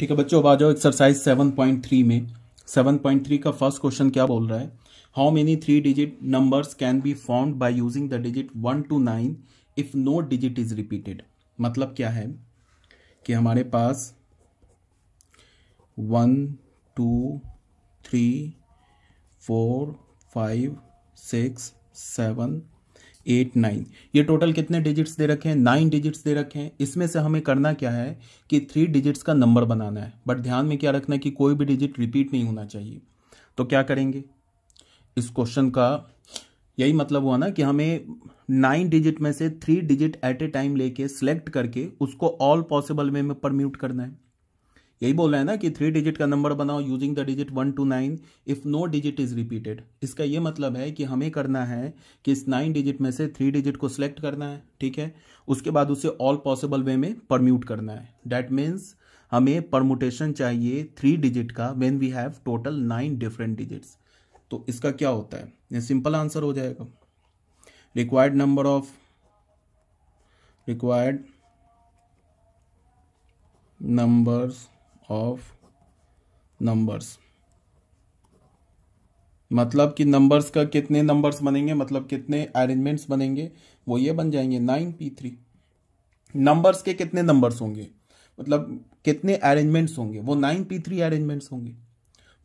ठीक है बच्चों अब आ जाओ एक्सरसाइज 7.3 में 7.3 का फर्स्ट क्वेश्चन क्या बोल रहा है how many three digit numbers can be found by using the digit one to nine if no digit is repeated मतलब क्या है कि हमारे पास one two three four five six seven eight nine ये टोटल कितने डिजिट्स दे रखे हैं नाइन डिजिट्स दे रखे हैं इसमें से हमें करना क्या है कि थ्री डिजिट्स का नंबर बनाना है बट ध्यान में क्या रखना है कि कोई भी डिजिट रिपीट नहीं होना चाहिए तो क्या करेंगे इस क्वेश्चन का यही मतलब हुआ ना कि हमें नाइन डिजिट में से three digit at a time लेके सेलेक्ट करके उसको ऑल पॉसिबल वे में परम्यूट करना है यही बोल रहा है ना कि थ्री डिजिट का नंबर बनाओ using the digit one to nine if no digit is repeated इसका ये मतलब है कि हमें करना है कि इस नाइन डिजिट में से थ्री डिजिट को सिलेक्ट करना है ठीक है उसके बाद उसे ऑल पॉसिबल वे में परम्यूट करना है डैट मीन्स हमें परमुटेशन चाहिए थ्री डिजिट का when we have total nine different digits तो इसका क्या होता है ये सिंपल आंसर हो जाएगा required number of required numbers of numbers मतलब कि नंबर्स का कितने नंबर्स बनेंगे मतलब कितने अरेंजमेंट्स बनेंगे वो ये बन जाएंगे नाइन पी थ्री नंबर्स के कितने नंबर्स होंगे मतलब कितने अरेंजमेंट्स होंगे वो नाइन पी थ्री अरेंजमेंट्स होंगे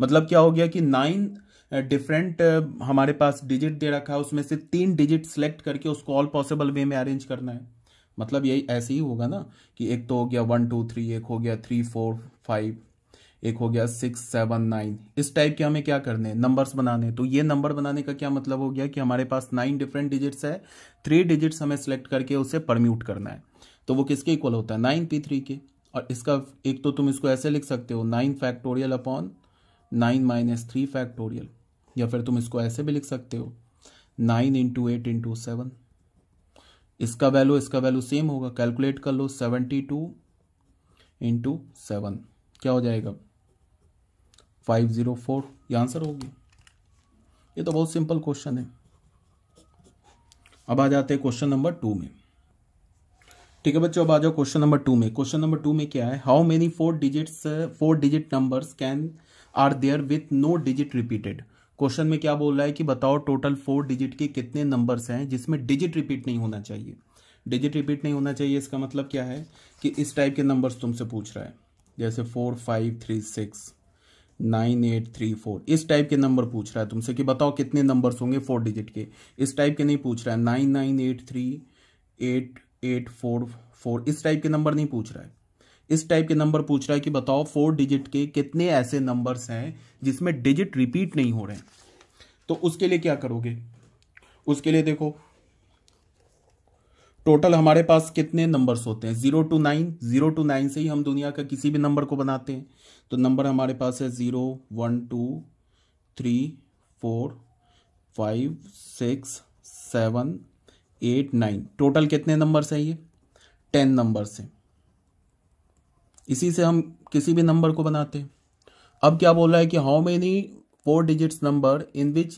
मतलब क्या हो गया कि नाइन डिफरेंट हमारे पास डिजिट दे रखा है उसमें से तीन डिजिट सेलेक्ट करके उसको ऑल पॉसिबल वे में अरेंज करना है मतलब यही ऐसे ही होगा ना कि एक तो हो गया वन टू थ्री एक हो गया थ्री फोर फाइव एक हो गया सिक्स सेवन नाइन इस टाइप के हमें क्या करने हैं नंबर्स बनाने हैं तो ये नंबर बनाने का क्या मतलब हो गया कि हमारे पास नाइन डिफरेंट डिजिट्स है थ्री डिजिट्स हमें सेलेक्ट करके उसे परम्यूट करना है तो वो किसके इक्वल होता है नाइन पी थ्री के और इसका एक तो तुम इसको ऐसे लिख सकते हो nine factorial upon nine minus three factorial या फिर तुम इसको ऐसे भी लिख सकते हो nine into eight into seven इसका वैल्यू इसका वैल्यू सेम होगा कैलकुलेट कर लो सेवेंटी टू इंटू सेवन क्या हो जाएगा फाइव ज़ीरो फोर ये आंसर हो गया ये तो बहुत सिंपल क्वेश्चन है अब आ जाते हैं क्वेश्चन नंबर टू में ठीक है बच्चों अब आ जाओ क्वेश्चन नंबर टू में क्वेश्चन नंबर टू में क्या है how many four digit four digit numbers can are there with no digit repeated question में क्या बोल रहा है कि बताओ टोटल फोर डिजिट के कितने नंबर्स हैं जिसमें डिजिट रिपीट नहीं होना चाहिए डिजिट रिपीट नहीं होना चाहिए इसका मतलब क्या है कि इस टाइप के नंबर्स तुमसे पूछ रहा है जैसे four five three six nine eight three four इस टाइप के नंबर पूछ रहा है तुमसे कि बताओ कितने नंबर्स होंगे फोर डिजिट के इस टाइप के नहीं पूछ रहा है nine nine eight three eight eight four four इस टाइप के नंबर नहीं पूछ रहा है इस टाइप के नंबर पूछ रहा है कि बताओ फोर डिजिट के कितने ऐसे नंबर्स हैं जिसमें डिजिट रिपीट नहीं हो रहे हैं तो उसके लिए क्या करोगे उसके लिए देखो टोटल हमारे पास कितने नंबर्स होते हैं zero to nine zero to nine से ही हम दुनिया का किसी भी नंबर को बनाते हैं तो नंबर हमारे पास है zero one two three four five six seven eight nine total कितने नंबर्स है ये टेन नंबर्स हैं इसी से हम किसी भी नंबर को बनाते हैं अब क्या बोल रहा है कि how many four digits number in which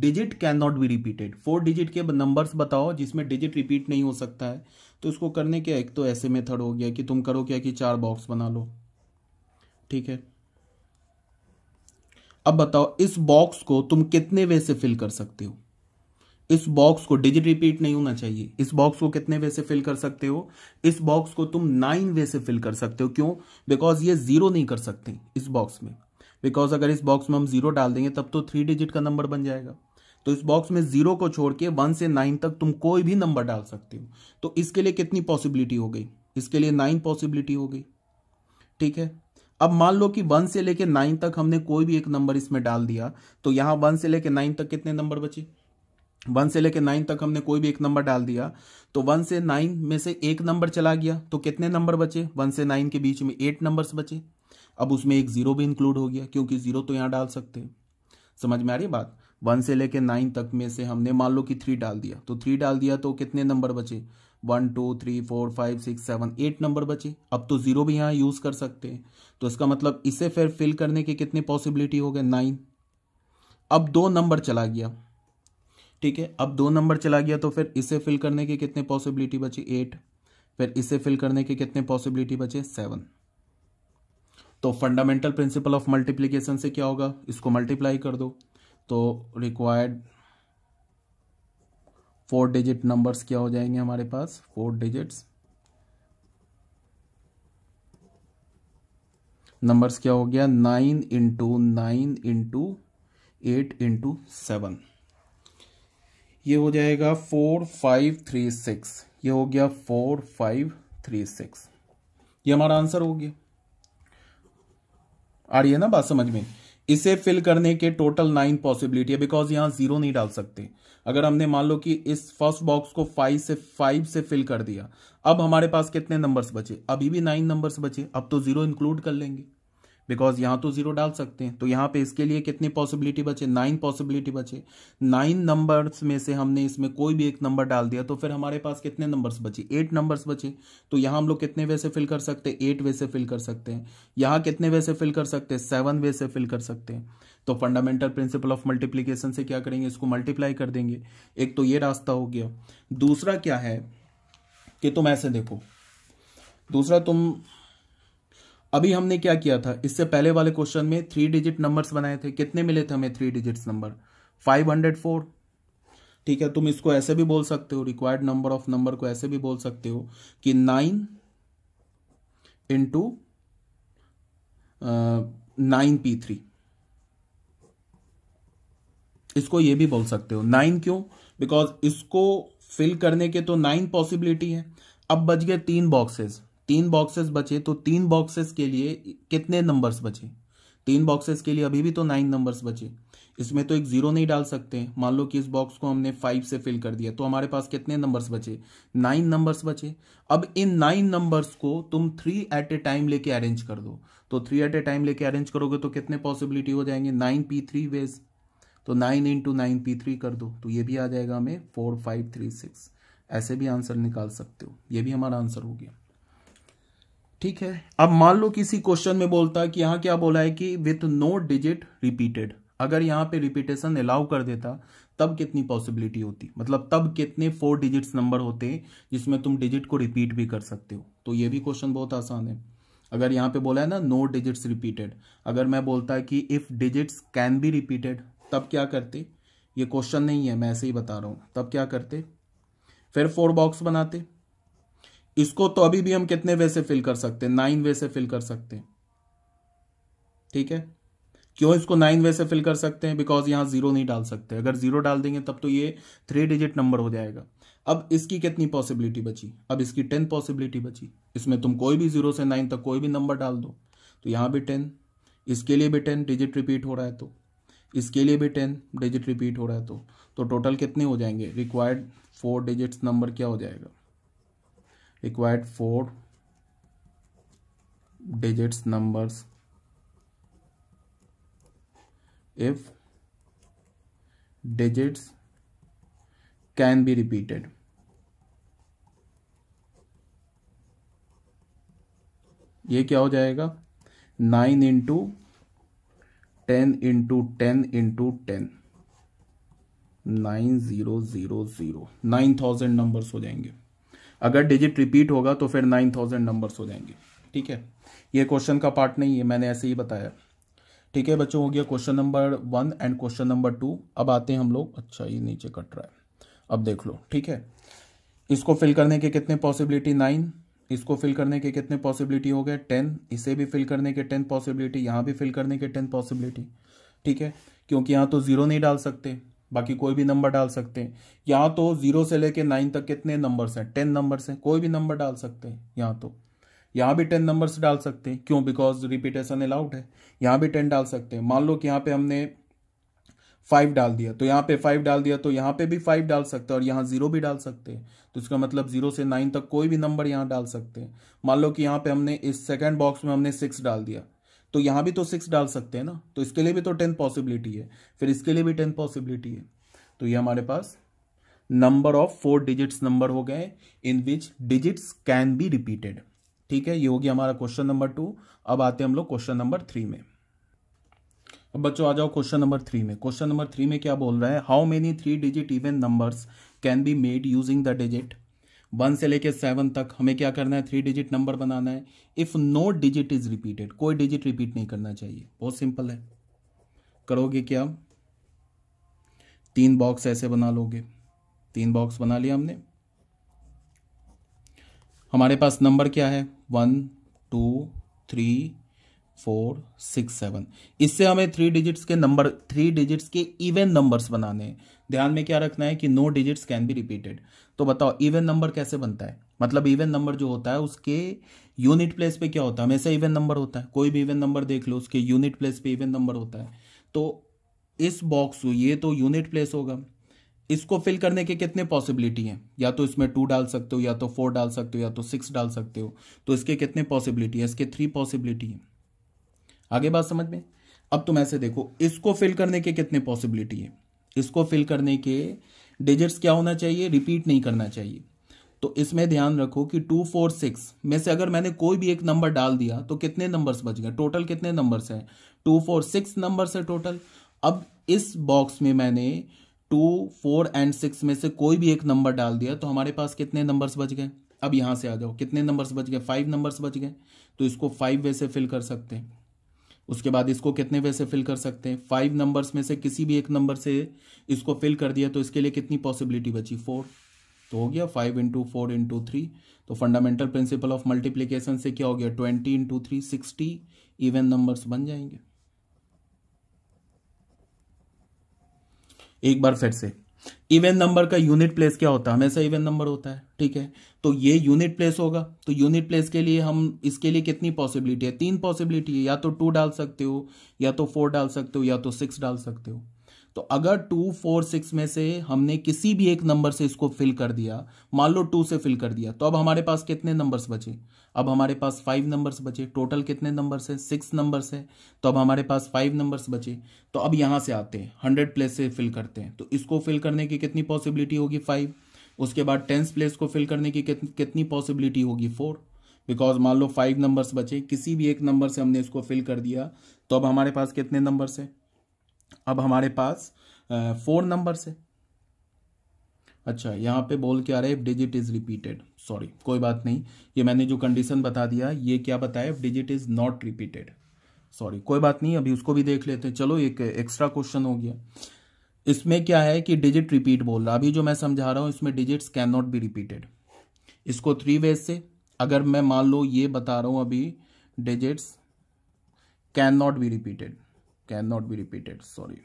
digit can not be repeated four digit के नंबर्स बताओ जिसमें डिजिट रिपीट नहीं हो सकता है तो इसको करने के एक तो ऐसे मेथड हो गया कि तुम करो क्या कि चार बॉक्स बना लो ठीक है अब बताओ इस बॉक्स को तुम कितने वे से फिल कर सकते हो इस बॉक्स को डिजिट रिपीट नहीं होना चाहिए इस बॉक्स को कितने वे से फिल कर सकते हो इस बॉक्स को तुम नाइन वे से फिल कर सकते हो क्यों बिकॉज ये जीरो नहीं कर सकते इस बॉक्स में बिकॉज अगर इस बॉक्स में हम जीरो डाल देंगे तब तो थ्री डिजिट का नंबर बन जाएगा तो इस बॉक्स में जीरो को छोड़ के वन से नाइन तक तुम कोई भी नंबर डाल सकते हो तो इसके लिए कितनी पॉसिबिलिटी हो गई इसके लिए नाइन पॉसिबिलिटी हो गई ठीक है अब मान लो कि वन से लेकर नाइन तक हमने कोई भी एक नंबर इसमें डाल दिया तो यहां वन से लेकर नाइन तक कितने नंबर बचे वन से लेकर नाइन तक हमने कोई भी एक नंबर डाल दिया तो वन से नाइन में से एक नंबर चला गया तो कितने नंबर बचे वन से नाइन के बीच में एट नंबर्स बचे अब उसमें एक ज़ीरो भी इंक्लूड हो गया क्योंकि ज़ीरो तो यहाँ डाल सकते हैं समझ में आ रही बात वन से लेकर नाइन तक में से हमने मान लो कि थ्री डाल दिया तो थ्री डाल दिया तो कितने नंबर बचे one two three four five six seven eight number बचे अब तो ज़ीरो भी यहाँ यूज़ कर सकते हैं तो इसका मतलब इसे फिर फिल करने के कितने पॉसिबिलिटी हो गए नाइन अब दो नंबर चला गया ठीक है अब दो नंबर चला गया तो फिर इसे फिल करने के कितने पॉसिबिलिटी बचे एट फिर इसे फिल करने के कितने पॉसिबिलिटी बचे सेवन तो फंडामेंटल प्रिंसिपल ऑफ मल्टीप्लीकेशन से क्या होगा इसको मल्टीप्लाई कर दो तो रिक्वायर्ड फोर डिजिट नंबर्स क्या हो जाएंगे हमारे पास फोर डिजिट्स नंबर्स क्या हो गया nine into nine into eight into seven ये हो जाएगा फोर फाइव थ्री सिक्स ये हो गया फोर फाइव थ्री सिक्स ये हमारा आंसर हो गया आ रही है ना बात समझ में इसे फिल करने के टोटल नाइन पॉसिबिलिटी है बिकॉज यहाँ जीरो नहीं डाल सकते अगर हमने मान लो कि इस फर्स्ट बॉक्स को फाइव से फाइव से फिल कर दिया अब हमारे पास कितने नंबर्स बचे अभी भी नाइन नंबर्स बचे अब तो जीरो इंक्लूड कर लेंगे बिकॉज यहाँ तो जीरो डाल सकते हैं तो यहाँ पे इसके लिए कितनी पॉसिबिलिटी बचे नाइन पॉसिबिलिटी बचे नाइन नंबर्स में से हमने इसमें कोई भी एक नंबर डाल दिया तो फिर हमारे पास कितने नंबर्स बचे एट नंबर्स बचे तो यहाँ हम लोग कितने वैसे फिल कर सकते हैं एट वैसे फिल कर सकते हैं यहाँ कितने वैसे फिल कर सकते हैं सेवन वे से फिल कर सकते हैं तो फंडामेंटल प्रिंसिपल ऑफ मल्टीप्लीकेशन से क्या करेंगे इसको मल्टीप्लाई कर देंगे एक तो ये रास्ता हो गया दूसरा क्या है कि तुम ऐसे देखो दूसरा तुम अभी हमने क्या किया था इससे पहले वाले क्वेश्चन में थ्री डिजिट नंबर्स बनाए थे कितने मिले थे हमें three digit number five hundred four ठीक है तुम इसको ऐसे भी बोल सकते हो रिक्वायर्ड नंबर ऑफ नंबर को ऐसे भी बोल सकते हो कि nine into nine P three इसको ये भी बोल सकते हो नाइन क्यों बिकॉज इसको फिल करने के तो नाइन पॉसिबिलिटी है अब बच गए तीन बॉक्सेस तीन बॉक्सेस बचे तो तीन बॉक्सेस के लिए कितने नंबर्स बचे तीन बॉक्सेस के लिए अभी भी तो नाइन नंबर्स बचे इसमें तो एक जीरो नहीं डाल सकते मान लो कि इस बॉक्स को हमने फाइव से फिल कर दिया तो हमारे पास कितने नंबर्स बचे नाइन नंबर्स बचे अब इन नाइन नंबर्स को तुम थ्री एट ए टाइम लेके अरेंज कर दो तो थ्री एट ए टाइम लेके अरेंज करोगे तो कितने पॉसिबिलिटी हो जाएंगे नाइन पी थ्री वेज तो nine into nine P three कर दो तो ये भी आ जाएगा हमें फोर फाइव थ्री सिक्स ऐसे भी आंसर निकाल सकते हो ये भी हमारा आंसर हो गया ठीक है अब मान लो किसी क्वेश्चन में बोलता कि यहां क्या बोला है कि विथ नो डिजिट रिपीटेड अगर यहाँ पे रिपीटेशन अलाउ कर देता तब कितनी पॉसिबिलिटी होती मतलब तब कितने फोर डिजिट्स नंबर होते जिसमें तुम डिजिट को रिपीट भी कर सकते हो तो ये भी क्वेश्चन बहुत आसान है अगर यहां पे बोला है ना नो डिजिट्स रिपीटेड अगर मैं बोलता कि if digits can be repeated तब क्या करते ये क्वेश्चन नहीं है मैं ऐसे ही बता रहा हूं तब क्या करते फिर फोर बॉक्स बनाते इसको तो अभी भी हम कितने वे से फिल कर सकते हैं नाइन वे से फिल कर सकते हैं ठीक है क्यों इसको नाइन वे से फिल कर सकते हैं बिकॉज यहां जीरो नहीं डाल सकते अगर जीरो डाल देंगे तब तो ये थ्री डिजिट नंबर हो जाएगा अब इसकी कितनी पॉसिबिलिटी बची अब इसकी टेन पॉसिबिलिटी बची इसमें तुम कोई भी जीरो से नाइन तक कोई भी नंबर डाल दो तो यहां भी टेन इसके लिए भी टेन डिजिट रिपीट हो रहा है तो इसके लिए भी टेन डिजिट रिपीट हो रहा है तो, तो टोटल कितने हो जाएंगे रिक्वायर्ड फोर डिजिट्स नंबर क्या हो जाएगा required four digits numbers if digits can be repeated ये क्या हो जाएगा nine into ten into ten into ten nine zero zero zero nine thousand numbers हो जाएंगे अगर डिजिट रिपीट होगा तो फिर नाइन थाउजेंड नंबर्स हो जाएंगे ठीक है ये क्वेश्चन का पार्ट नहीं है मैंने ऐसे ही बताया ठीक है बच्चों हो गया question number one and question number two अब आते हैं हम लोग अच्छा ये नीचे कट रहा है अब देख लो ठीक है इसको फिल करने के कितने पॉसिबिलिटी नाइन इसको फिल करने के कितने पॉसिबिलिटी हो गए टेन इसे भी फिल करने के टेन पॉसिबिलिटी यहाँ भी फिल करने के टेन पॉसिबिलिटी ठीक है क्योंकि यहाँ तो ज़ीरो नहीं डाल सकते बाकी कोई भी नंबर डाल सकते हैं यहाँ तो जीरो से लेके नाइन तक कितने नंबर्स हैं टेन नंबर्स हैं कोई भी नंबर डाल सकते हैं यहाँ तो यहाँ भी टेन नंबर्स डाल सकते हैं क्यों बिकॉज रिपीटेशन अलाउड है यहाँ भी टेन डाल सकते हैं मान लो कि यहाँ पे हमने फाइव डाल दिया तो यहाँ पे फाइव डाल दिया तो यहाँ पे भी फाइव डाल सकते हैं और यहाँ जीरो भी डाल सकते हैं तो इसका मतलब जीरो से नाइन तक कोई भी नंबर यहाँ डाल सकते हैं मान लो कि यहाँ पे हमने इस सेकंड बॉक्स में हमने सिक्स डाल दिया तो यहाँ भी तो सिक्स डाल सकते हैं ना तो इसके लिए भी तो टेन पॉसिबिलिटी है फिर इसके लिए भी टेन पॉसिबिलिटी है तो ये हमारे पास number of four digits number हो गए in which digits can be repeated ठीक है ये हो गया हमारा क्वेश्चन नंबर टू अब आते हैं हम लोग क्वेश्चन नंबर थ्री में अब बच्चों आ जाओ क्वेश्चन नंबर थ्री में क्वेश्चन नंबर थ्री में क्या बोल रहा है how many three digit even numbers can be made using the digit one से लेकर सेवन तक हमें क्या करना है थ्री डिजिट नंबर बनाना है if no digit is repeated कोई डिजिट रिपीट नहीं करना चाहिए बहुत सिंपल है करोगे क्या तीन बॉक्स ऐसे बना लोगे तीन बॉक्स बना लिया हमने हमारे पास नंबर क्या है one two three four six seven इससे हमें थ्री डिजिट्स के नंबर थ्री डिजिट्स के इवेंट नंबर्स बनाने हैं ध्यान में क्या रखना है कि no digits can be repeated तो बताओ इवन नंबर कैसे बनता है मतलब इवन नंबर जो होता है उसके यूनिट प्लेस पे क्या होता है हमेशा इवन नंबर होता है कोई भी इवन नंबर देख लो उसके यूनिट प्लेस पे इवन नंबर होता है तो इस बॉक्स ये तो यूनिट प्लेस होगा इसको फिल करने के कितने पॉसिबिलिटी हैं या तो इसमें टू डाल सकते हो या तो फोर डाल सकते हो या तो सिक्स डाल सकते हो तो इसके कितने पॉसिबिलिटी है इसके थ्री पॉसिबिलिटी है आगे बात समझ में अब तुम ऐसे देखो इसको फिल करने के कितने पॉसिबिलिटी है इसको फिल करने के डिजिट्स क्या होना चाहिए रिपीट नहीं करना चाहिए तो इसमें ध्यान रखो कि टू फोर सिक्स में से अगर मैंने कोई भी एक नंबर डाल दिया तो कितने नंबर्स बच गए टोटल कितने नंबर्स हैं टू फोर सिक्स नंबर्स है टोटल अब इस बॉक्स में मैंने टू फोर एंड सिक्स में से कोई भी एक नंबर डाल दिया तो हमारे पास कितने नंबर्स बच गए अब यहाँ से आ जाओ कितने नंबर्स बच गए फाइव नंबर्स बच गए तो इसको फाइव वे से फिल कर सकते हैं उसके बाद इसको कितने वे से फिल कर सकते हैं फाइव नंबर्स में से किसी भी एक नंबर से इसको फिल कर दिया तो इसके लिए कितनी पॉसिबिलिटी बची फोर तो हो गया five into four into three तो फंडामेंटल प्रिंसिपल ऑफ मल्टीप्लीकेशन से क्या हो गया twenty into three sixty even numbers बन जाएंगे एक बार फिर से इवन नंबर का यूनिट प्लेस क्या होता है हमेशा इवन नंबर होता है ठीक है तो ये यूनिट प्लेस होगा तो यूनिट प्लेस के लिए हम इसके लिए कितनी पॉसिबिलिटी है तीन पॉसिबिलिटी है या तो टू डाल सकते हो या तो फोर डाल सकते हो या तो सिक्स डाल सकते हो तो अगर टू फोर सिक्स में से हमने किसी भी एक नंबर से इसको फिल कर दिया मान लो टू से फिल कर दिया तो अब हमारे पास कितने नंबर्स बचे अब हमारे पास फाइव नंबर्स बचे टोटल कितने नंबर्स है सिक्स नंबर्स है तो अब हमारे पास फाइव नंबर्स बचे तो अब यहाँ से आते हैं हंड्रेड प्लेस से फिल करते हैं तो इसको फिल करने की कितनी पॉसिबिलिटी होगी फाइव उसके बाद टेंस प्लेस को फिल करने की कितनी पॉसिबिलिटी होगी फोर बिकॉज मान लो फाइव नंबर्स बचे किसी भी एक नंबर से हमने इसको फिल कर दिया तो अब हमारे पास कितने नंबर्स है अब हमारे पास फोर नंबर्स है अच्छा यहाँ पे बोल के आ रहा है डिजिट इज रिपीटेड सॉरी कोई बात नहीं ये मैंने जो कंडीशन बता दिया ये क्या बताया digit is not repeated sorry कोई बात नहीं अभी उसको भी देख लेते हैं चलो एक एक्स्ट्रा क्वेश्चन हो गया इसमें क्या है कि डिजिट रिपीट बोल रहा अभी जो मैं समझा रहा हूं इसमें digits can not be repeated इसको थ्री वेज से अगर मैं मान लो ये बता रहा हूं अभी digits can not be repeated can not be repeated sorry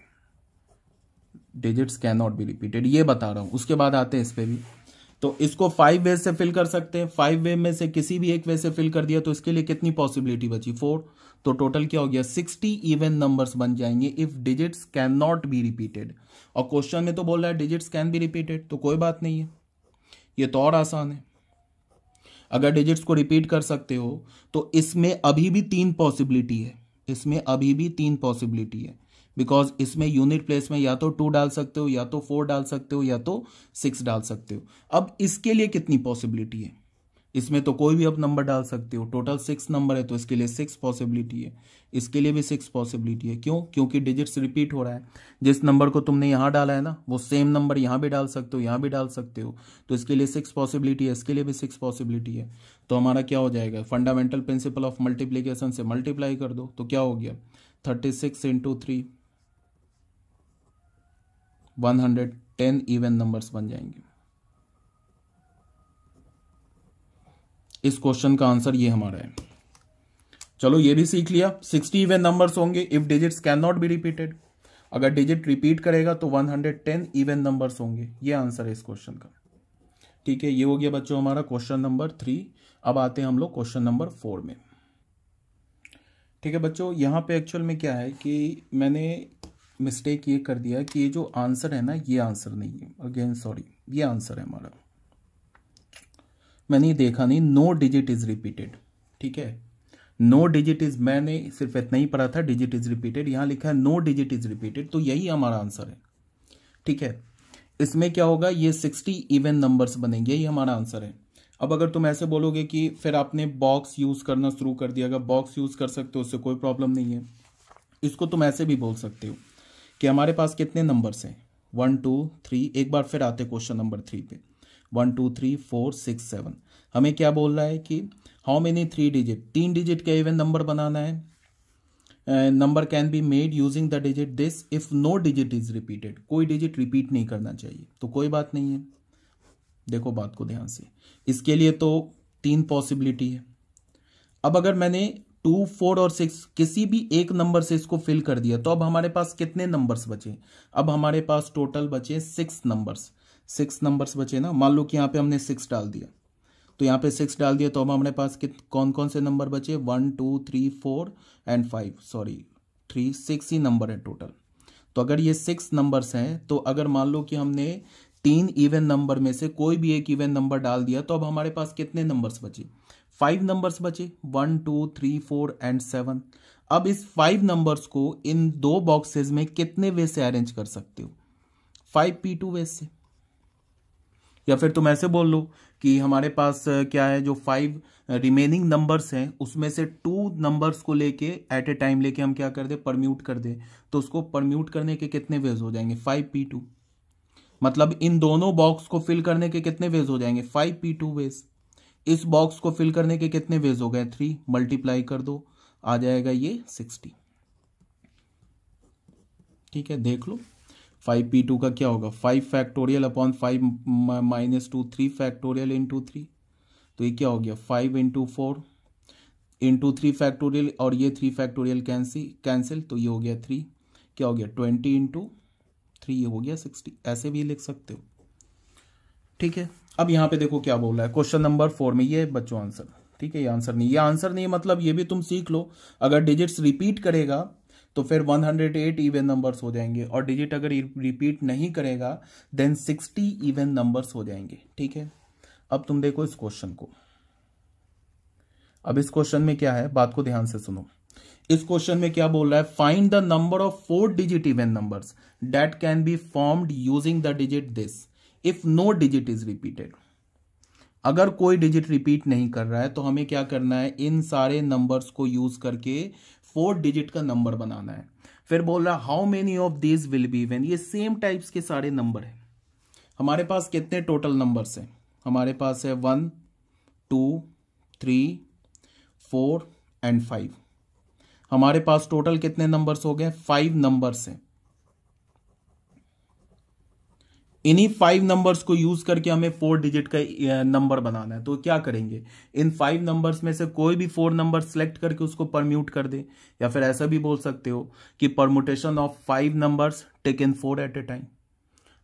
digits can not be repeated ये बता रहा हूं उसके बाद आते हैं इस पर भी तो इसको फाइव वे से फिल कर सकते हैं फाइव वे में से किसी भी एक वे से फिल कर दिया तो इसके लिए कितनी पॉसिबिलिटी बची फोर तो टोटल क्या हो गया सिक्सटी इवन नंबर्स बन जाएंगे if digits can not be repeated और क्वेश्चन में तो बोल रहा है डिजिट्स कैन बी रिपीटेड तो कोई बात नहीं है ये तो और आसान है अगर डिजिट्स को रिपीट कर सकते हो तो इसमें अभी भी तीन पॉसिबिलिटी है इसमें अभी भी तीन पॉसिबिलिटी है बिकॉज इसमें यूनिट प्लेस में या तो टू डाल सकते हो या तो फोर डाल सकते हो या तो सिक्स डाल सकते हो अब इसके लिए कितनी पॉसिबिलिटी है इसमें तो कोई भी आप नंबर डाल सकते हो टोटल सिक्स नंबर है तो इसके लिए सिक्स पॉसिबिलिटी है इसके लिए भी सिक्स पॉसिबिलिटी है क्यों क्योंकि डिजिट्स रिपीट हो रहा है जिस नंबर को तुमने यहाँ डाला है ना वो सेम नंबर यहाँ भी डाल सकते हो यहाँ भी डाल सकते हो तो इसके लिए सिक्स पॉसिबिलिटी है इसके लिए भी सिक्स पॉसिबिलिटी है तो हमारा क्या हो जाएगा फंडामेंटल प्रिंसिपल ऑफ मल्टीप्लीकेशन से मल्टीप्लाई कर दो तो क्या हो गया thirty six into three 110 even numbers बन जाएंगे इस क्वेश्चन का आंसर ये हमारा है चलो ये भी सीख लिया 60 इवन नंबर्स होंगे if digits can not be repeated अगर डिजिट रिपीट करेगा तो 110 हंड्रेड टेन इवन नंबर्स होंगे ये आंसर है इस क्वेश्चन का ठीक है ये हो गया बच्चों हमारा क्वेश्चन नंबर थ्री अब आते हैं हम लोग क्वेश्चन नंबर फोर में ठीक है बच्चों यहाँ पे एक्चुअल में क्या है कि मैंने मिस्टेक ये कर दिया कि ये जो आंसर है ना ये आंसर नहीं है अगेन सॉरी ये आंसर है हमारा मैंने देखा नहीं नो डिजिट इज रिपीटेड ठीक है नो डिजिट इज मैंने सिर्फ इतना ही पढ़ा था डिजिट इज रिपीटेड यहाँ लिखा है नो डिजिट इज रिपीटेड तो यही हमारा आंसर है ठीक है इसमें क्या होगा ये सिक्सटी इवन नंबर्स बनेंगे यही हमारा आंसर है अब अगर तुम ऐसे बोलोगे कि फिर आपने बॉक्स यूज़ करना शुरू कर दिया अगर बॉक्स यूज़ कर सकते हो उससे कोई प्रॉब्लम नहीं है इसको तुम ऐसे भी बोल सकते हो कि हमारे पास कितने नंबर्स हैं वन टू थ्री एक बार फिर आते क्वेश्चन नंबर थ्री पे one two three four six seven हमें क्या बोल रहा है कि हाउ मेनी थ्री डिजिट तीन डिजिट का इवन नंबर बनाना है number can be made using the digit this if no digit is repeated कोई डिजिट रिपीट नहीं करना चाहिए तो कोई बात नहीं है देखो बात को ध्यान से इसके लिए तो तीन पॉसिबिलिटी है अब अगर मैंने टू फोर और सिक्स किसी भी एक नंबर से इसको फिल कर दिया तो अब हमारे पास कितने नंबर्स बचे अब हमारे पास टोटल बचे सिक्स नंबर्स सिक्स नंबर्स बचे ना मान लो कि यहाँ पे हमने सिक्स डाल दिया तो यहाँ पे सिक्स डाल दिया तो अब हमारे पास कित कौन कौन से नंबर बचे one two three four and five sorry three six ही नंबर है टोटल तो अगर ये सिक्स नंबर्स हैं तो अगर मान लो कि हमने तीन इवेंट नंबर में से कोई भी एक इवेंट नंबर डाल दिया तो अब हमारे पास कितने नंबर्स बचे फाइव नंबर्स बचे one two three four and seven अब इस फाइव नंबर्स को इन दो बॉक्सेस में कितने वे से अरेंज कर सकते हो फाइव पी टू वे से या फिर तुम ऐसे बोल लो कि हमारे पास क्या है जो फाइव रिमेनिंग नंबर्स हैं उसमें से टू नंबर्स को लेके एट ए टाइम लेके हम क्या कर दे परम्यूट कर दे तो उसको परम्यूट करने के कितने वेज हो जाएंगे फाइव पी टू मतलब इन दोनों बॉक्स को फिल करने के कितने वेज हो जाएंगे फाइव पी टू वेज इस बॉक्स को फिल करने के कितने वेज हो गए थ्री मल्टीप्लाई कर दो आ जाएगा ये सिक्सटी ठीक है देख लो फाइव पी टू का क्या होगा five factorial upon five minus two three factorial into three तो ये क्या हो गया five into four into three factorial और ये थ्री फैक्टोरियल कैंसिल कैंसिल तो ये हो गया थ्री क्या हो गया ट्वेंटी इंटू थ्री ये हो गया सिक्सटी ऐसे भी लिख सकते हो ठीक है अब यहां पे देखो क्या बोल रहा है क्वेश्चन नंबर फोर में ये बच्चों आंसर ठीक है ये आंसर नहीं ये आंसर नहीं मतलब ये भी तुम सीख लो अगर डिजिट्स रिपीट करेगा तो फिर 108 इवन नंबर्स हो जाएंगे और डिजिट अगर रिपीट नहीं करेगा देन 60 इवन नंबर्स हो जाएंगे ठीक है अब तुम देखो इस क्वेश्चन को अब इस क्वेश्चन में क्या है बात को ध्यान से सुनो इस क्वेश्चन में क्या बोल रहा है find the number of four digit even numbers that can be formed using the digit this if no digit is repeated अगर कोई डिजिट रिपीट नहीं कर रहा है तो हमें क्या करना है इन सारे नंबर्स को यूज करके फोर डिजिट का नंबर बनाना है फिर बोल रहा है how many of these will be even ये सेम टाइप्स के सारे नंबर हैं हमारे पास कितने टोटल नंबर्स हैं हमारे पास है one two three four and five हमारे पास टोटल कितने नंबर्स हो गए फाइव नंबर्स हैं इन्हीं फाइव नंबर्स को यूज करके हमें फोर डिजिट का नंबर बनाना है तो क्या करेंगे इन फाइव नंबर्स में से कोई भी फोर नंबर सेलेक्ट करके उसको परम्यूट कर दे या फिर ऐसा भी बोल सकते हो कि permutation of five numbers taken four at a time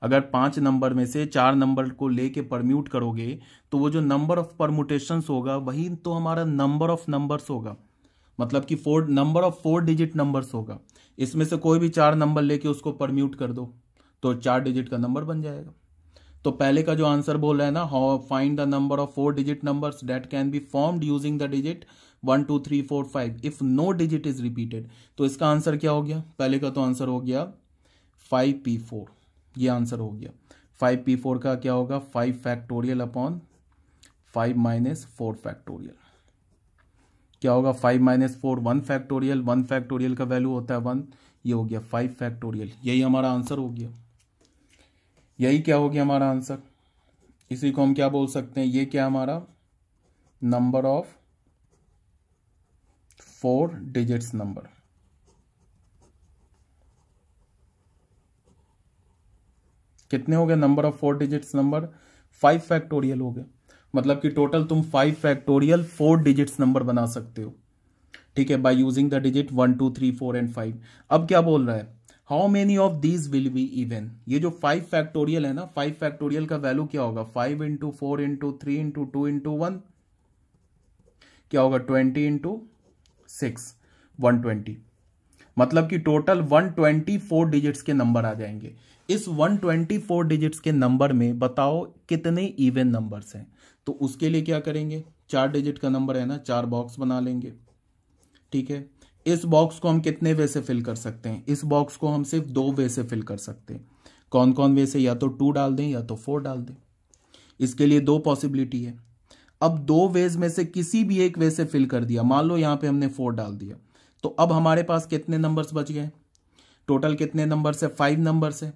अगर पांच नंबर में से चार नंबर को लेके परम्यूट करोगे तो वो जो नंबर ऑफ परम्यूटेशन होगा वही तो हमारा नंबर ऑफ नंबर्स होगा मतलब कि four number of four digit numbers होगा इसमें से कोई भी चार नंबर लेके उसको परम्यूट कर दो तो चार डिजिट का नंबर बन जाएगा तो पहले का जो आंसर बोल रहा है ना how find the number of four digit numbers that can be formed using the digit one two three four five if no digit is repeated तो इसका आंसर क्या हो गया पहले का तो आंसर हो गया फाइव पी फोर ये आंसर हो गया फाइव पी फोर का क्या होगा five factorial upon five minus four factorial क्या होगा five minus four one factorial one factorial का वैल्यू होता है वन ये हो गया फाइव फैक्टोरियल यही हमारा आंसर हो गया यही क्या हो गया हमारा आंसर इसी को हम क्या बोल सकते हैं ये क्या हमारा number of four digits number कितने हो गए number of four digits number five factorial हो गए मतलब कि टोटल तुम five factorial four digits number बना सकते हो ठीक है by using the digit one two three four and five अब क्या बोल रहा है how many of these will be even ये जो फाइव फैक्टोरियल है ना फाइव फैक्टोरियल का वैल्यू क्या होगा five into four into three into two into one क्या होगा twenty into six one twenty मतलब कि total one twenty four digits के नंबर आ जाएंगे इस वन ट्वेंटी फोर डिजिट्स के नंबर में बताओ कितने इवन नंबर्स हैं तो उसके लिए क्या करेंगे चार डिजिट का नंबर है ना चार बॉक्स बना लेंगे ठीक है इस बॉक्स को हम कितने वे से फिल कर सकते हैं इस बॉक्स को हम सिर्फ दो वे से फिल कर सकते हैं कौन कौन वे से या तो टू डाल दें या तो फोर डाल दें इसके लिए दो पॉसिबिलिटी है अब दो वेज में से किसी भी एक वे से फिल कर दिया मान लो यहां पे हमने फोर डाल दिया तो अब हमारे पास कितने नंबर्स बच गए टोटल कितने नंबर्स है फाइव नंबर्स है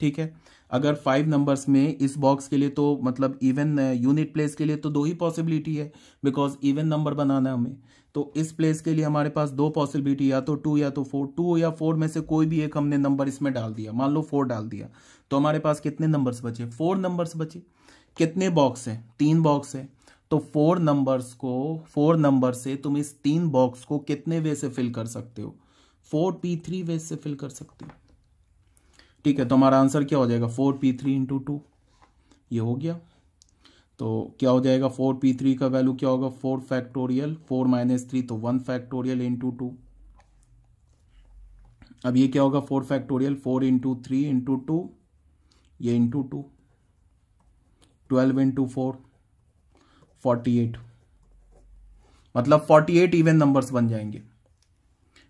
ठीक है अगर फाइव नंबर्स में इस बॉक्स के लिए तो मतलब इवन यूनिट प्लेस के लिए तो दो ही पॉसिबिलिटी है बिकॉज इवन नंबर बनाना है हमें तो इस प्लेस के लिए हमारे पास दो पॉसिबिलिटी या तो टू या तो फोर टू या फोर में से कोई भी एक हमने नंबर इसमें डाल दिया मान लो फोर डाल दिया तो हमारे पास कितने नंबर्स बचे फोर नंबर्स बचे कितने बॉक्स हैं तीन बॉक्स है तो फोर नंबर्स को फोर नंबर से तुम इस तीन बॉक्स को कितने वे से फिल कर सकते हो फोर पी थ्री वे से फिल कर सकते हो ठीक है तो हमारा आंसर क्या हो जाएगा four P three into two ये हो गया तो क्या हो जाएगा फोर पी थ्री का वैल्यू क्या होगा four factorial four minus three तो वन फैक्टोरियल इंटू टू अब ये क्या होगा four factorial four into three into two ये into two twelve into four forty eight मतलब फोर्टी एट इवेंट नंबर्स बन जाएंगे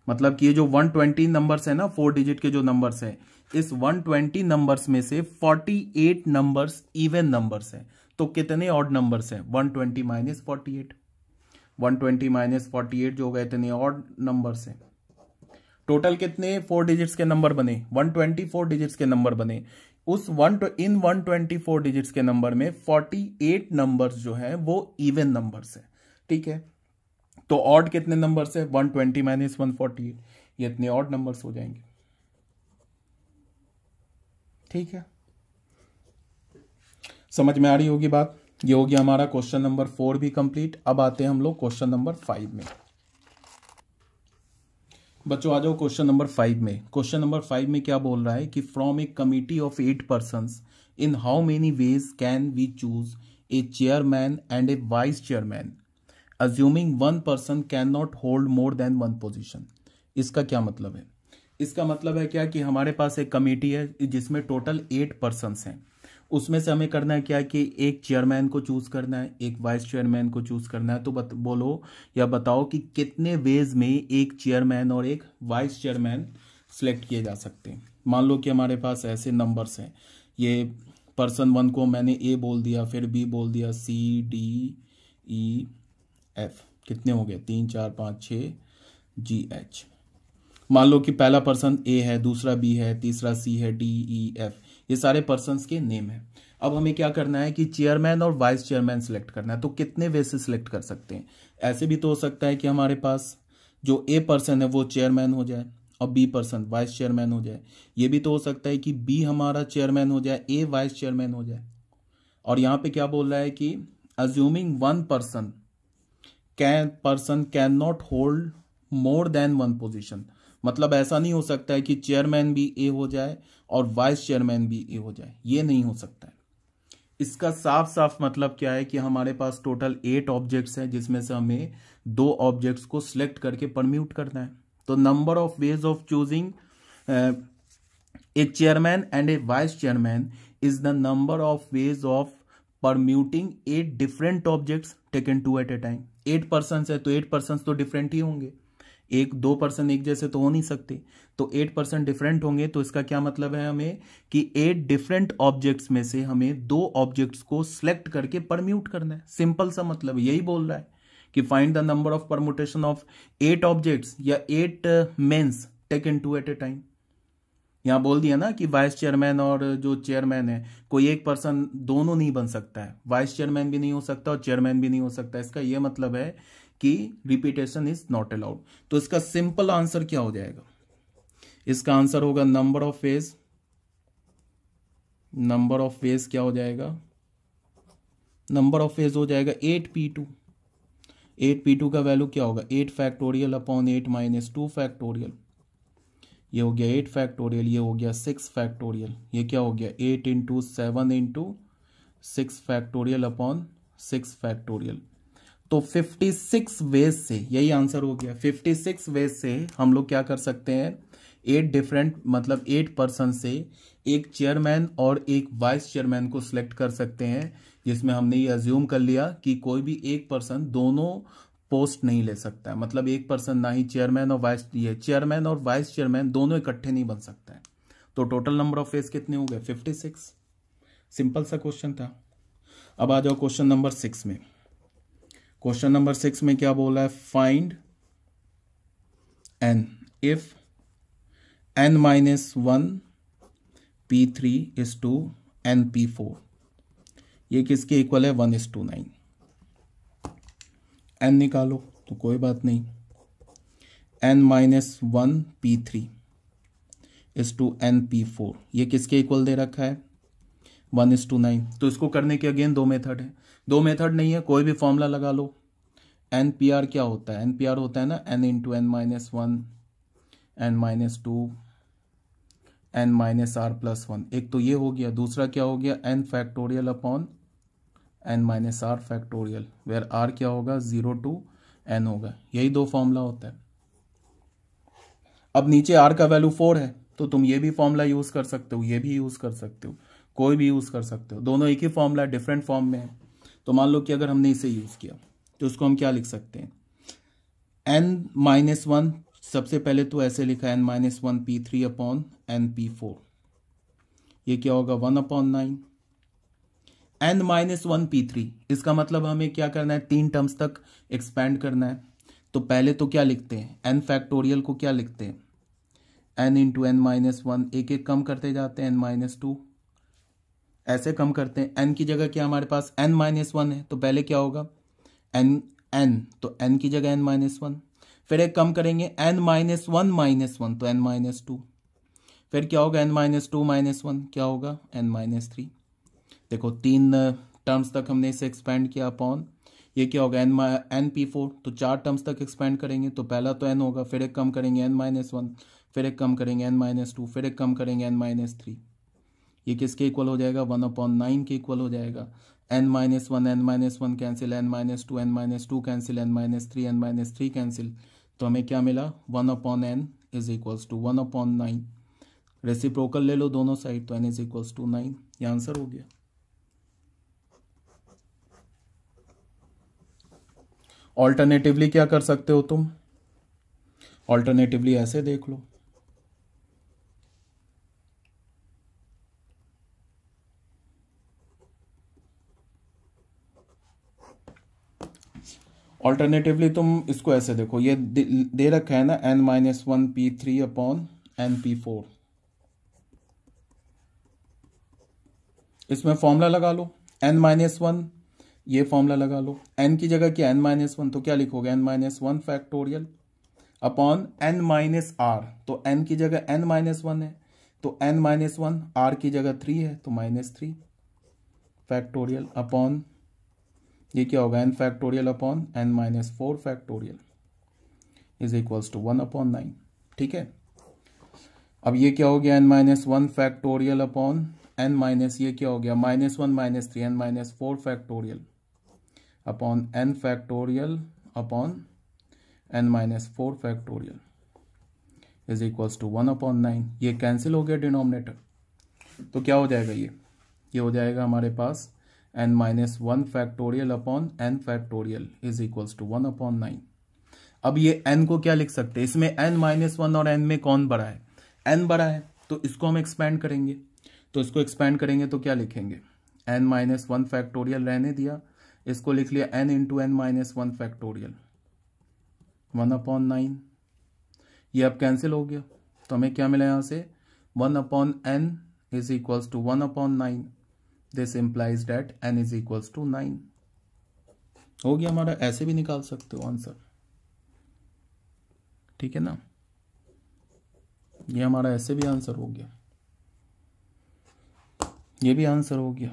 मतलब कि ये जो वन ट्वेंटी नंबर्स है ना फोर डिजिट के जो नंबर्स है इस 120 नंबर्स में से 48 नंबर्स इवन नंबर्स हैं तो कितने ऑड नंबर्स हैं 120 twenty minus forty eight one twenty minus forty eight जो गए इतने ऑड नंबर्स हैं टोटल कितने फोर डिजिट्स के नंबर बने 124 डिजिट्स के नंबर बने उस वन इन 124 डिजिट्स के नंबर में 48 नंबर्स जो है वो इवन नंबर्स है ठीक है तो ऑड कितने नंबर्स है 120 ट्वेंटी माइनस वन ये इतने ऑड नंबर्स हो जाएंगे ठीक है समझ में आ रही होगी बात ये हो गया हमारा क्वेश्चन नंबर फोर भी कंप्लीट अब आते हैं हम लोग क्वेश्चन नंबर फाइव में बच्चों आ जाओ क्वेश्चन नंबर फाइव में क्वेश्चन नंबर फाइव में क्या बोल रहा है कि from a committee of eight person in how many ways can we choose a chairman and a vice chairman assuming one person can not hold more than one position इसका क्या मतलब है इसका मतलब है क्या कि हमारे पास एक कमेटी है जिसमें टोटल एट पर्सनस हैं उसमें से हमें करना है क्या कि एक चेयरमैन को चूज़ करना है एक वाइस चेयरमैन को चूज़ करना है तो बत, बोलो या बताओ कि कितने वेज में एक चेयरमैन और एक वाइस चेयरमैन सेलेक्ट किए जा सकते हैं मान लो कि हमारे पास ऐसे नंबर्स हैं ये पर्सन वन को मैंने ए बोल दिया फिर बी बोल दिया सी डी ई एफ कितने हो गए तीन चार पाँच छः जी एच मान लो कि पहला पर्सन ए है दूसरा बी है तीसरा सी है डी ई एफ ये सारे पर्सन के नेम है अब हमें क्या करना है कि चेयरमैन और वाइस चेयरमैन सिलेक्ट करना है तो कितने वे से सिलेक्ट कर सकते हैं ऐसे भी तो हो सकता है कि हमारे पास जो ए पर्सन है वो चेयरमैन हो जाए और बी पर्सन वाइस चेयरमैन हो जाए ये भी तो हो सकता है कि बी हमारा चेयरमैन हो जाए ए वाइस चेयरमैन हो जाए और यहाँ पे क्या बोल रहा है कि assuming one person can person can not hold more than one position मतलब ऐसा नहीं हो सकता है कि चेयरमैन भी ए हो जाए और वाइस चेयरमैन भी ए हो जाए ये नहीं हो सकता है इसका साफ साफ मतलब क्या है कि हमारे पास टोटल एट ऑब्जेक्ट्स हैं जिसमें से हमें दो ऑब्जेक्ट्स को सिलेक्ट करके परम्यूट करना है तो number of ways of choosing a chairman and a vice chairman is the number of ways of permuting eight different objects taken two at a time eight person है तो eight person तो different ही होंगे एक दो person एक जैसे तो हो नहीं सकते तो एट पर्सन डिफरेंट होंगे तो इसका क्या मतलब है हमें कि एट डिफरेंट ऑब्जेक्ट्स में से हमें दो ऑब्जेक्ट्स को सिलेक्ट करके परम्यूट करना है सिंपल सा मतलब यही बोल रहा है कि find the number of permutation of eight objects या eight men's taken two at a time यहाँ बोल दिया ना कि वाइस चेयरमैन और जो चेयरमैन है कोई एक पर्सन दोनों नहीं बन सकता है वाइस चेयरमैन भी नहीं हो सकता और चेयरमैन भी नहीं हो सकता इसका यह मतलब है कि रिपीटेशन इज नॉट अलाउड तो इसका सिंपल आंसर क्या हो जाएगा इसका आंसर होगा number of ways number of ways क्या हो जाएगा नंबर ऑफ फेज हो जाएगा eight P two eight P two का वैल्यू क्या होगा eight factorial upon eight minus two factorial ये हो गया एट फैक्टोरियल ये हो गया सिक्स फैक्टोरियल ये क्या हो गया eight into seven into six factorial upon six factorial तो 56 वेज से यही आंसर हो गया 56 वेज से हम लोग क्या कर सकते हैं एट डिफरेंट मतलब एट पर्सन से एक चेयरमैन और एक वाइस चेयरमैन को सिलेक्ट कर सकते हैं जिसमें हमने ये अज्यूम कर लिया कि कोई भी एक पर्सन दोनों पोस्ट नहीं ले सकता है मतलब एक पर्सन ना ही चेयरमैन और वाइस ये चेयरमैन और वाइस चेयरमैन दोनों इकट्ठे नहीं बन सकते हैं तो टोटल नंबर ऑफ फेस कितने हो गए फिफ्टी सिक्स सिंपल सा क्वेश्चन था अब आ जाओ क्वेश्चन नंबर सिक्स में क्वेश्चन नंबर सिक्स में क्या बोला है find n if n minus one P three is to n P four ये किसके इक्वल है one is to nine n निकालो तो कोई बात नहीं n minus one P three is to n P four ये किसके इक्वल दे रखा है वन इज टू नाइन तो इसको करने के अगेन दो मेथड है दो मेथड नहीं है कोई भी फॉर्मूला लगा लो एन पी आर क्या होता है एन पी आर होता है ना n into n minus one n minus two n minus r plus one एक तो ये हो गया दूसरा क्या हो गया n factorial upon n minus r factorial where r क्या होगा जीरो टू एन होगा यही दो फॉर्मूला होता है अब नीचे आर का वैल्यू फोर है तो तुम ये भी फॉर्मूला यूज कर सकते हो ये भी यूज कर सकते हो कोई भी यूज कर सकते हो दोनों एक ही फॉर्मूला डिफरेंट फॉर्म में है तो मान लो कि अगर हमने इसे यूज किया तो उसको हम क्या लिख सकते हैं एन माइनस वन सबसे पहले तो ऐसे लिखा n minus one P three upon n P four ये क्या होगा one upon nine n minus one P three इसका मतलब हमें क्या करना है तीन टर्म्स तक एक्सपैंड करना है तो पहले तो क्या लिखते हैं एन फैक्टोरियल को क्या लिखते हैं n into n minus one एक एक कम करते जाते हैं एन माइनस टू ऐसे कम करते हैं एन की जगह क्या हमारे पास एन माइनस वन है तो पहले क्या होगा एन एन तो एन की जगह एन माइनस वन फिर एक कम करेंगे n minus one minus one तो एन माइनस टू फिर क्या होगा n minus two minus one क्या होगा एन माइनस थ्री देखो तीन टर्म्स uh, तक हमने इसे एक्सपेंड किया अपॉन ये क्या होगा एन एन पी फोर तो चार टर्म्स तक एक्सपेंड करेंगे तो पहला तो एन होगा फिर एक कम करेंगे एन माइनस वन फिर एक कम करेंगे एन माइनस टू फिर एक कम करेंगे एन माइनस थ्री ये किसके इक्वल हो जाएगा वन अपॉन नाइन के इक्वल हो जाएगा n minus one n minus one cancel n minus two n minus two cancel n minus three n minus three cancel तो हमें क्या मिला one upon n is equals to one upon nine reciprocal ले लो दोनों side तो n is equals to nine ये answer हो गया ऑल्टरनेटिवली क्या कर सकते हो तुम ऑल्टरनेटिवली ऐसे देख लो ऑल्टरनेटिवली तुम इसको ऐसे देखो ये दे, रखा है ना n minus one P three upon n P four इसमें फॉर्मूला लगा लो एन माइनस वन ये फॉर्मूला लगा लो एन की जगह क्या एन माइनस वन तो क्या लिखोगे n minus one factorial upon n minus r तो एन की जगह एन माइनस वन है तो एन माइनस वन आर की जगह थ्री है तो माइनस थ्री फैक्टोरियल अपॉन ये क्या होगा n factorial upon n minus four factorial is equals to one upon nine ठीक है अब ये क्या हो गया n minus one factorial upon n minus ये क्या हो गया minus one minus three n minus four factorial upon n factorial upon n minus four factorial is equals to one upon nine ये कैंसिल हो गया डिनोमिनेटर तो क्या हो जाएगा ये ये हो जाएगा हमारे पास n minus one factorial upon n factorial is equals to one upon nine अब ये एन को क्या लिख सकते हैं इसमें एन माइनस वन और एन में कौन बड़ा है एन बड़ा है तो इसको हम एक्सपैंड करेंगे तो इसको एक्सपेंड करेंगे तो क्या लिखेंगे एन माइनस वन फैक्टोरियल रहने दिया इसको लिख लिया n into n minus one factorial one upon nine ये अब कैंसिल हो गया तो हमें क्या मिला यहाँ से one upon n is equals to one upon nine this implies that n is equals to nine हो गया हमारा ऐसे भी निकाल सकते हो आंसर ठीक है ना ये हमारा ऐसे भी आंसर हो गया ये भी आंसर हो गया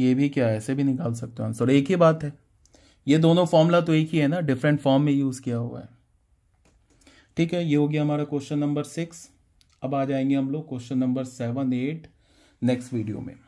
ये भी क्या ऐसे भी निकाल सकते हो आंसर एक ही बात है ये दोनों फॉर्मूला तो एक ही है ना डिफरेंट फॉर्म में यूज़ किया हुआ है ठीक है ये हो गया हमारा क्वेश्चन नंबर सिक्स अब आ जाएंगे हम लोग question number seven eight next video में